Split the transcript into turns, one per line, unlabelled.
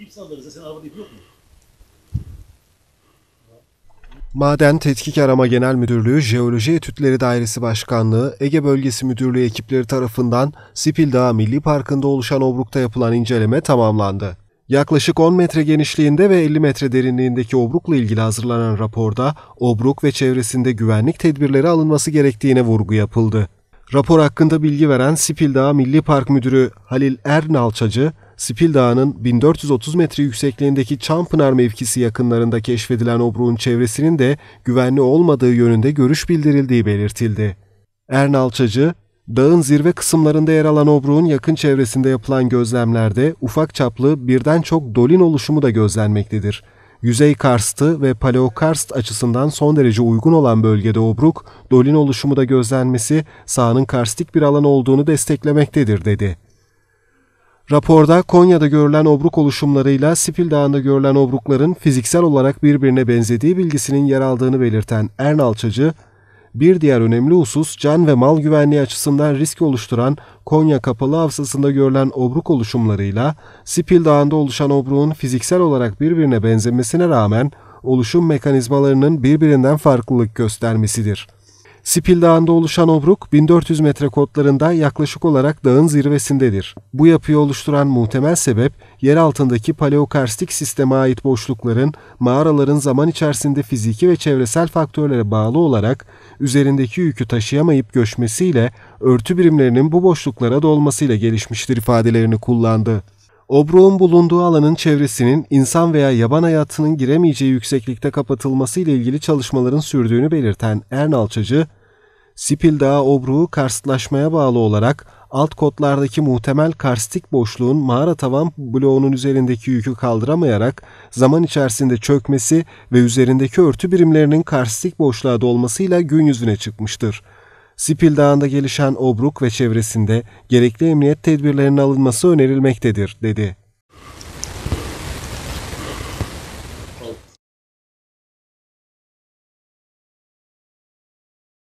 İp sallarız ya. Senin arabada ip yok mu? Maden Tetkik Arama Genel Müdürlüğü Jeoloji Etütleri Dairesi Başkanlığı Ege Bölgesi Müdürlüğü ekipleri tarafından Sipil Dağı Milli Parkı'nda oluşan obrukta yapılan inceleme tamamlandı. Yaklaşık 10 metre genişliğinde ve 50 metre derinliğindeki obrukla ilgili hazırlanan raporda obruk ve çevresinde güvenlik tedbirleri alınması gerektiğine vurgu yapıldı. Rapor hakkında bilgi veren Sipil Dağı Milli Park Müdürü Halil Ernalçacı, Spil Dağı'nın 1430 metre yüksekliğindeki Çampınar mevkisi yakınlarında keşfedilen obruğun çevresinin de güvenli olmadığı yönünde görüş bildirildiği belirtildi. Ernalçacı, dağın zirve kısımlarında yer alan obruğun yakın çevresinde yapılan gözlemlerde ufak çaplı birden çok dolin oluşumu da gözlenmektedir. Yüzey karstı ve paleokarst açısından son derece uygun olan bölgede obruk, dolin oluşumu da gözlenmesi sahanın karstik bir alan olduğunu desteklemektedir dedi. Raporda Konya'da görülen obruk oluşumlarıyla Sipil Dağı'nda görülen obrukların fiziksel olarak birbirine benzediği bilgisinin yer aldığını belirten Ernalçacı, bir diğer önemli husus can ve mal güvenliği açısından risk oluşturan Konya kapalı havzasında görülen obruk oluşumlarıyla Sipil Dağı'nda oluşan obruğun fiziksel olarak birbirine benzemesine rağmen oluşum mekanizmalarının birbirinden farklılık göstermesidir.'' Spil Dağı'nda oluşan obruk 1400 metre kotlarında yaklaşık olarak dağın zirvesindedir. Bu yapıyı oluşturan muhtemel sebep yer altındaki paleokarstik sisteme ait boşlukların mağaraların zaman içerisinde fiziki ve çevresel faktörlere bağlı olarak üzerindeki yükü taşıyamayıp göçmesiyle örtü birimlerinin bu boşluklara dolmasıyla gelişmiştir ifadelerini kullandı. Obruğun bulunduğu alanın çevresinin insan veya yaban hayatının giremeyeceği yükseklikte kapatılması ile ilgili çalışmaların sürdüğünü belirten Ernalçacı, Sipil Dağı obruğu karstlaşmaya bağlı olarak alt kotlardaki muhtemel karstik boşluğun mağara tavan bloğunun üzerindeki yükü kaldıramayarak zaman içerisinde çökmesi ve üzerindeki örtü birimlerinin karstik boşluğa dolmasıyla gün yüzüne çıkmıştır.'' Sipil Dağı'nda gelişen obruk ve çevresinde gerekli emniyet tedbirlerinin alınması önerilmektedir, dedi.